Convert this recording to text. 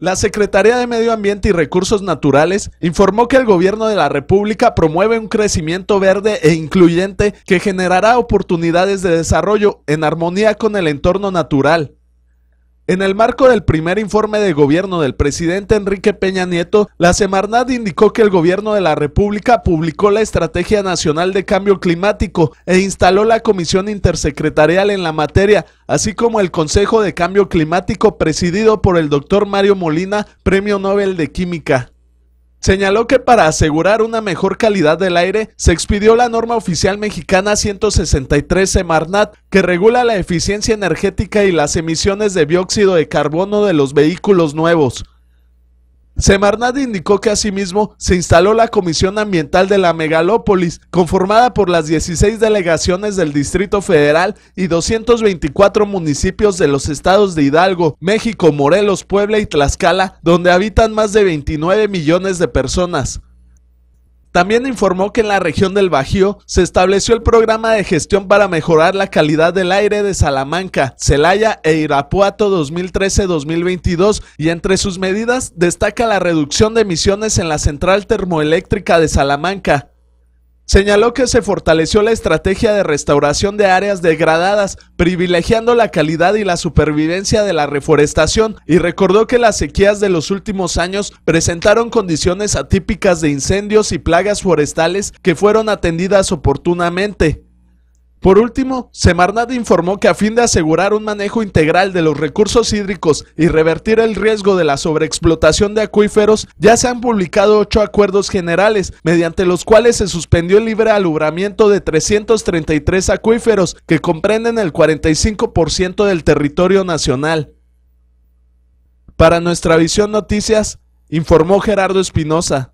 La Secretaría de Medio Ambiente y Recursos Naturales informó que el Gobierno de la República promueve un crecimiento verde e incluyente que generará oportunidades de desarrollo en armonía con el entorno natural, en el marco del primer informe de gobierno del presidente Enrique Peña Nieto, la Semarnat indicó que el gobierno de la República publicó la Estrategia Nacional de Cambio Climático e instaló la Comisión Intersecretarial en la materia, así como el Consejo de Cambio Climático presidido por el doctor Mario Molina, Premio Nobel de Química. Señaló que para asegurar una mejor calidad del aire se expidió la norma oficial mexicana 163 Semarnat que regula la eficiencia energética y las emisiones de dióxido de carbono de los vehículos nuevos. Semarnat indicó que asimismo se instaló la Comisión Ambiental de la Megalópolis, conformada por las 16 delegaciones del Distrito Federal y 224 municipios de los estados de Hidalgo, México, Morelos, Puebla y Tlaxcala, donde habitan más de 29 millones de personas. También informó que en la región del Bajío se estableció el programa de gestión para mejorar la calidad del aire de Salamanca, Celaya e Irapuato 2013-2022 y entre sus medidas destaca la reducción de emisiones en la central termoeléctrica de Salamanca, Señaló que se fortaleció la estrategia de restauración de áreas degradadas, privilegiando la calidad y la supervivencia de la reforestación, y recordó que las sequías de los últimos años presentaron condiciones atípicas de incendios y plagas forestales que fueron atendidas oportunamente. Por último, Semarnat informó que a fin de asegurar un manejo integral de los recursos hídricos y revertir el riesgo de la sobreexplotación de acuíferos, ya se han publicado ocho acuerdos generales, mediante los cuales se suspendió el libre alumbramiento de 333 acuíferos, que comprenden el 45% del territorio nacional. Para nuestra visión noticias, informó Gerardo Espinosa.